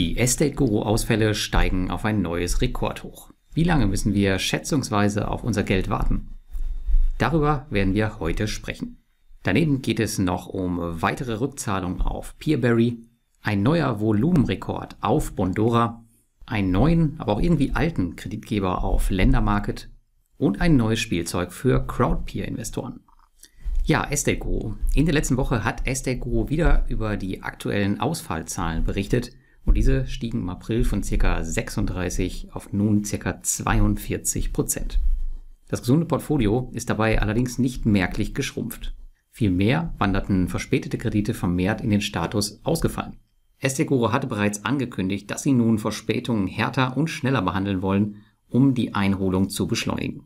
Die Estate-Guru-Ausfälle steigen auf ein neues Rekordhoch. Wie lange müssen wir schätzungsweise auf unser Geld warten? Darüber werden wir heute sprechen. Daneben geht es noch um weitere Rückzahlungen auf Peerberry, ein neuer Volumenrekord auf Bondora, einen neuen, aber auch irgendwie alten Kreditgeber auf Ländermarket und ein neues Spielzeug für Crowdpeer-Investoren. Ja, Estate Guru. In der letzten Woche hat Estate Guru wieder über die aktuellen Ausfallzahlen berichtet und diese stiegen im April von ca. 36 auf nun ca. 42 Prozent. Das gesunde Portfolio ist dabei allerdings nicht merklich geschrumpft. Vielmehr wanderten verspätete Kredite vermehrt in den Status ausgefallen. Estegoro hatte bereits angekündigt, dass sie nun Verspätungen härter und schneller behandeln wollen, um die Einholung zu beschleunigen.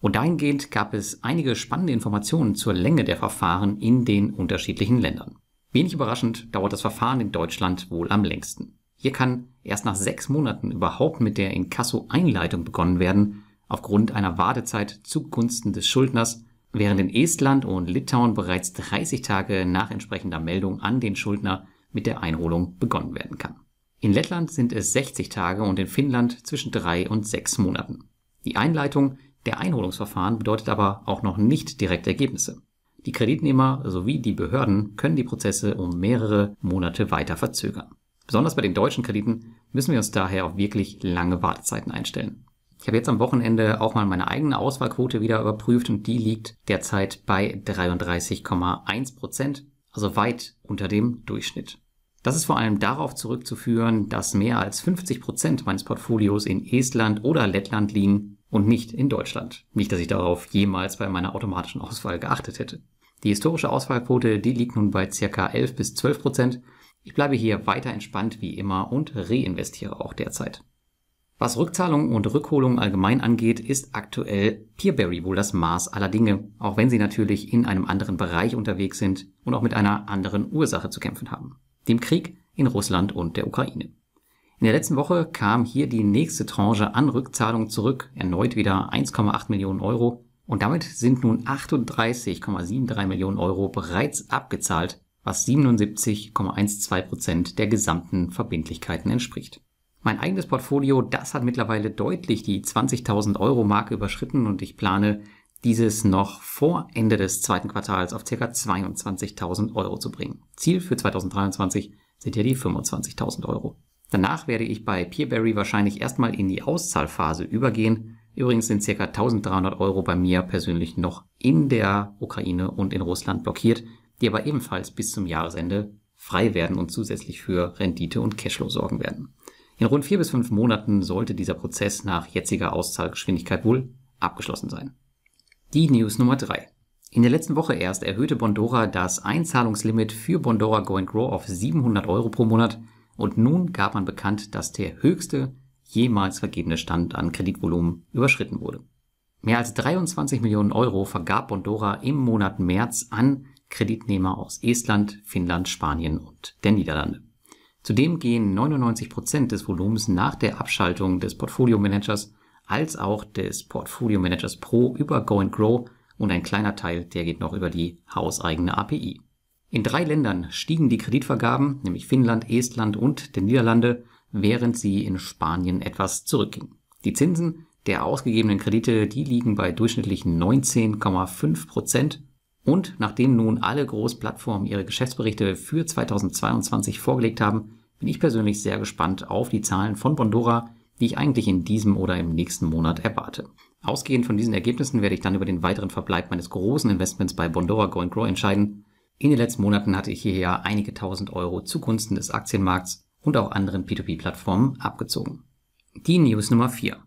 Und dahingehend gab es einige spannende Informationen zur Länge der Verfahren in den unterschiedlichen Ländern. Wenig überraschend dauert das Verfahren in Deutschland wohl am längsten. Hier kann erst nach sechs Monaten überhaupt mit der Inkasso-Einleitung begonnen werden, aufgrund einer Wartezeit zugunsten des Schuldners, während in Estland und Litauen bereits 30 Tage nach entsprechender Meldung an den Schuldner mit der Einholung begonnen werden kann. In Lettland sind es 60 Tage und in Finnland zwischen drei und sechs Monaten. Die Einleitung der Einholungsverfahren bedeutet aber auch noch nicht direkte Ergebnisse. Die Kreditnehmer sowie die Behörden können die Prozesse um mehrere Monate weiter verzögern. Besonders bei den deutschen Krediten müssen wir uns daher auf wirklich lange Wartezeiten einstellen. Ich habe jetzt am Wochenende auch mal meine eigene Auswahlquote wieder überprüft und die liegt derzeit bei 33,1 Prozent, also weit unter dem Durchschnitt. Das ist vor allem darauf zurückzuführen, dass mehr als 50 Prozent meines Portfolios in Estland oder Lettland liegen und nicht in Deutschland. Nicht, dass ich darauf jemals bei meiner automatischen Auswahl geachtet hätte. Die historische Auswahlquote, die liegt nun bei circa 11 bis 12 Prozent ich bleibe hier weiter entspannt wie immer und reinvestiere auch derzeit. Was Rückzahlungen und Rückholungen allgemein angeht, ist aktuell Peerberry wohl das Maß aller Dinge, auch wenn sie natürlich in einem anderen Bereich unterwegs sind und auch mit einer anderen Ursache zu kämpfen haben, dem Krieg in Russland und der Ukraine. In der letzten Woche kam hier die nächste Tranche an Rückzahlungen zurück, erneut wieder 1,8 Millionen Euro, und damit sind nun 38,73 Millionen Euro bereits abgezahlt was 77,12 der gesamten Verbindlichkeiten entspricht. Mein eigenes Portfolio, das hat mittlerweile deutlich die 20.000 Euro Marke überschritten und ich plane, dieses noch vor Ende des zweiten Quartals auf ca. 22.000 Euro zu bringen. Ziel für 2023 sind ja die 25.000 Euro. Danach werde ich bei Peerberry wahrscheinlich erstmal in die Auszahlphase übergehen. Übrigens sind ca. 1.300 Euro bei mir persönlich noch in der Ukraine und in Russland blockiert die aber ebenfalls bis zum Jahresende frei werden und zusätzlich für Rendite und Cashflow sorgen werden. In rund vier bis fünf Monaten sollte dieser Prozess nach jetziger Auszahlgeschwindigkeit wohl abgeschlossen sein. Die News Nummer drei. In der letzten Woche erst erhöhte Bondora das Einzahlungslimit für Bondora Go Grow auf 700 Euro pro Monat und nun gab man bekannt, dass der höchste jemals vergebene Stand an Kreditvolumen überschritten wurde. Mehr als 23 Millionen Euro vergab Bondora im Monat März an Kreditnehmer aus Estland, Finnland, Spanien und der Niederlande. Zudem gehen 99% Prozent des Volumens nach der Abschaltung des Portfolio-Managers als auch des Portfolio-Managers Pro über Go and Grow und ein kleiner Teil, der geht noch über die hauseigene API. In drei Ländern stiegen die Kreditvergaben, nämlich Finnland, Estland und den Niederlande, während sie in Spanien etwas zurückgingen. Die Zinsen der ausgegebenen Kredite, die liegen bei durchschnittlichen 19,5 Prozent und nachdem nun alle Großplattformen ihre Geschäftsberichte für 2022 vorgelegt haben, bin ich persönlich sehr gespannt auf die Zahlen von Bondora, die ich eigentlich in diesem oder im nächsten Monat erwarte. Ausgehend von diesen Ergebnissen werde ich dann über den weiteren Verbleib meines großen Investments bei Bondora Go Grow entscheiden. In den letzten Monaten hatte ich hierher einige tausend Euro zugunsten des Aktienmarkts und auch anderen P2P-Plattformen abgezogen. Die News Nummer 4.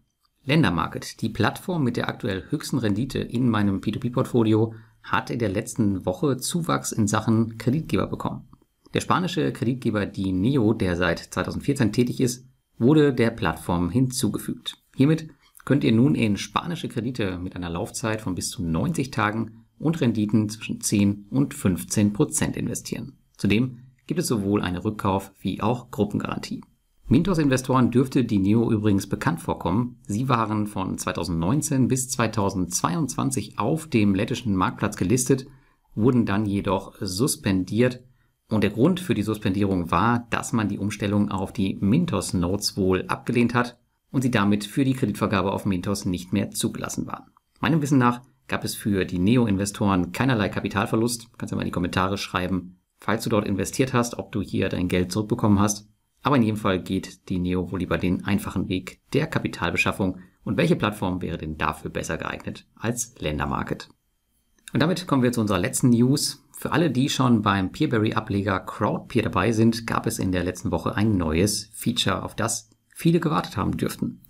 Ländermarket, die Plattform mit der aktuell höchsten Rendite in meinem P2P-Portfolio, hat in der letzten Woche Zuwachs in Sachen Kreditgeber bekommen. Der spanische Kreditgeber Dineo, der seit 2014 tätig ist, wurde der Plattform hinzugefügt. Hiermit könnt ihr nun in spanische Kredite mit einer Laufzeit von bis zu 90 Tagen und Renditen zwischen 10 und 15 Prozent investieren. Zudem gibt es sowohl eine Rückkauf- wie auch Gruppengarantie. Mintos-Investoren dürfte die NEO übrigens bekannt vorkommen. Sie waren von 2019 bis 2022 auf dem lettischen Marktplatz gelistet, wurden dann jedoch suspendiert. Und der Grund für die Suspendierung war, dass man die Umstellung auf die Mintos-Notes wohl abgelehnt hat und sie damit für die Kreditvergabe auf Mintos nicht mehr zugelassen waren. Meinem Wissen nach gab es für die Neo-Investoren keinerlei Kapitalverlust. Kannst du mal in die Kommentare schreiben, falls du dort investiert hast, ob du hier dein Geld zurückbekommen hast. Aber in jedem Fall geht die Neo wohl lieber den einfachen Weg der Kapitalbeschaffung. Und welche Plattform wäre denn dafür besser geeignet als Ländermarket? Und damit kommen wir zu unserer letzten News. Für alle, die schon beim Peerberry-Ableger Crowdpeer dabei sind, gab es in der letzten Woche ein neues Feature, auf das viele gewartet haben dürften.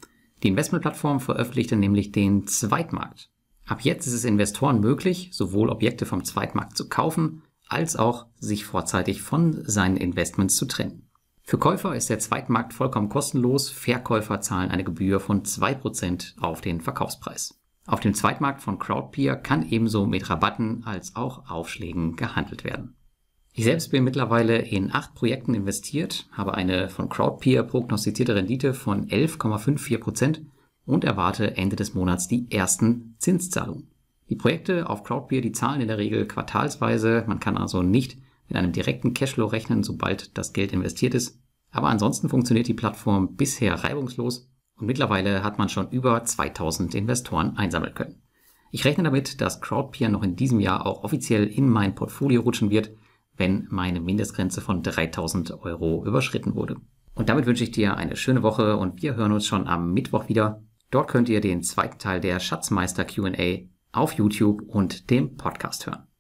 Die Investmentplattform veröffentlichte nämlich den Zweitmarkt. Ab jetzt ist es Investoren möglich, sowohl Objekte vom Zweitmarkt zu kaufen, als auch sich vorzeitig von seinen Investments zu trennen. Für Käufer ist der Zweitmarkt vollkommen kostenlos, Verkäufer zahlen eine Gebühr von 2% auf den Verkaufspreis. Auf dem Zweitmarkt von Crowdpeer kann ebenso mit Rabatten als auch Aufschlägen gehandelt werden. Ich selbst bin mittlerweile in acht Projekten investiert, habe eine von Crowdpeer prognostizierte Rendite von 11,54% und erwarte Ende des Monats die ersten Zinszahlungen. Die Projekte auf Crowdpeer, die zahlen in der Regel quartalsweise, man kann also nicht in einem direkten Cashflow rechnen, sobald das Geld investiert ist. Aber ansonsten funktioniert die Plattform bisher reibungslos und mittlerweile hat man schon über 2000 Investoren einsammeln können. Ich rechne damit, dass Crowdpeer noch in diesem Jahr auch offiziell in mein Portfolio rutschen wird, wenn meine Mindestgrenze von 3000 Euro überschritten wurde. Und damit wünsche ich dir eine schöne Woche und wir hören uns schon am Mittwoch wieder. Dort könnt ihr den zweiten Teil der Schatzmeister QA auf YouTube und dem Podcast hören.